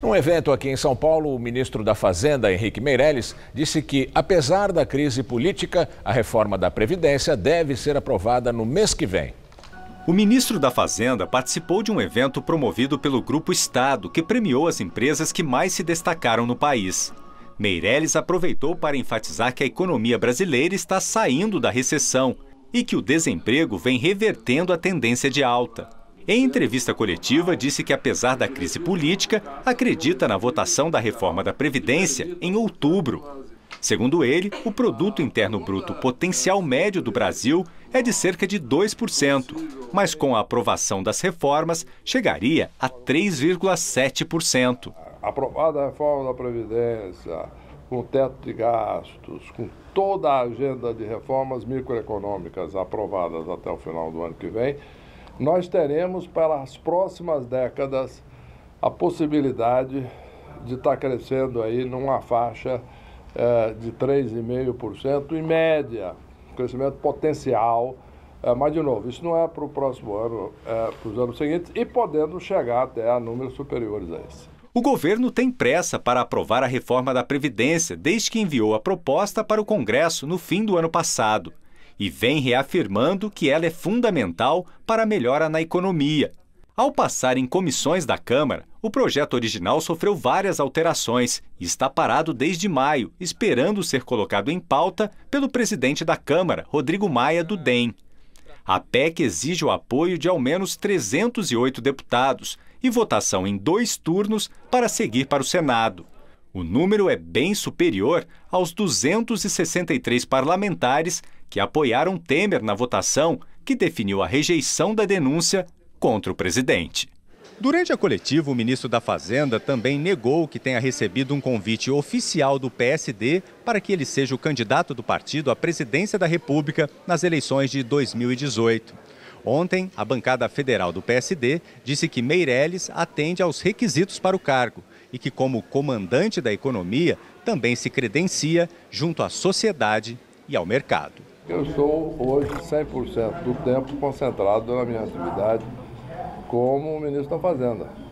Num evento aqui em São Paulo, o ministro da Fazenda, Henrique Meirelles, disse que, apesar da crise política, a reforma da Previdência deve ser aprovada no mês que vem. O ministro da Fazenda participou de um evento promovido pelo Grupo Estado, que premiou as empresas que mais se destacaram no país. Meirelles aproveitou para enfatizar que a economia brasileira está saindo da recessão e que o desemprego vem revertendo a tendência de alta. Em entrevista coletiva, disse que, apesar da crise política, acredita na votação da reforma da Previdência em outubro. Segundo ele, o produto interno bruto potencial médio do Brasil é de cerca de 2%, mas com a aprovação das reformas chegaria a 3,7%. Aprovada a reforma da Previdência, com teto de gastos, com toda a agenda de reformas microeconômicas aprovadas até o final do ano que vem, nós teremos para as próximas décadas a possibilidade de estar tá crescendo aí numa faixa eh, de 3,5% em média, crescimento potencial. Eh, mas, de novo, isso não é para o próximo ano, é para os anos seguintes e podendo chegar até a números superiores a esse. O governo tem pressa para aprovar a reforma da Previdência desde que enviou a proposta para o Congresso no fim do ano passado e vem reafirmando que ela é fundamental para a melhora na economia. Ao passar em comissões da Câmara, o projeto original sofreu várias alterações e está parado desde maio, esperando ser colocado em pauta pelo presidente da Câmara, Rodrigo Maia, do DEM. A PEC exige o apoio de ao menos 308 deputados e votação em dois turnos para seguir para o Senado. O número é bem superior aos 263 parlamentares que apoiaram Temer na votação que definiu a rejeição da denúncia contra o presidente. Durante a coletiva, o ministro da Fazenda também negou que tenha recebido um convite oficial do PSD para que ele seja o candidato do partido à presidência da República nas eleições de 2018. Ontem, a bancada federal do PSD disse que Meirelles atende aos requisitos para o cargo e que, como comandante da economia, também se credencia junto à sociedade e ao mercado. Eu estou hoje 100% do tempo concentrado na minha atividade como ministro da Fazenda.